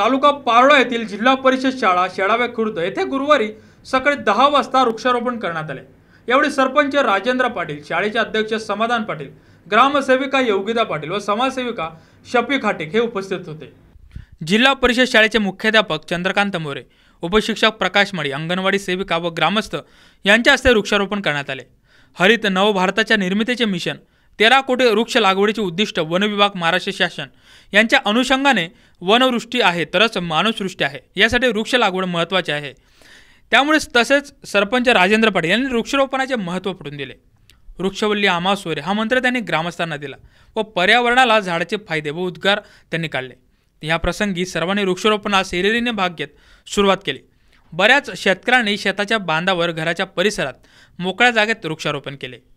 तालुका पारळा येथील जिल्हा परिषद शाळा शेळावे खुर्द येथे गुरुवारी सकाळी दहा वाजता वृक्षारोपण करण्यात आले यावेळी सरपंच राजेंद्र पाटील शाळेचे अध्यक्ष समाधान पाटील ग्रामसेविका योगिता पाटील व समाजसेविका शफी खाटेक हे उपस्थित होते जिल्हा परिषद शाळेचे मुख्याध्यापक चंद्रकांत मोरे उपशिक्षक प्रकाश मळी अंगणवाडी सेविका व ग्रामस्थ यांच्या हस्ते वृक्षारोपण करण्यात आले हरित नवभारताच्या निर्मितीचे मिशन तेरा कोटी वृक्ष लागवडीचे उद्दिष्ट वनविभाग महाराष्ट्र शासन यांच्या अनुषंगाने वनवृष्टी आहे तरच मानवसृष्टी आहे यासाठी वृक्ष लागवड महत्त्वाची आहे त्यामुळेच तसेच सरपंच राजेंद्र पाटील यांनी वृक्षरोपणाचे महत्त्व पडून दिले वृक्षवल्ली आमा हा मंत्र त्यांनी ग्रामस्थांना दिला व पर्यावरणाला झाडाचे फायदे व उद्गार त्यांनी काढले या प्रसंगी सर्वांनी वृक्षरोपणास हिरिरीने भाग घेत सुरुवात केली बऱ्याच शेतकऱ्यांनी शेताच्या बांधावर घराच्या परिसरात मोकळ्या जागेत वृक्षारोपण केले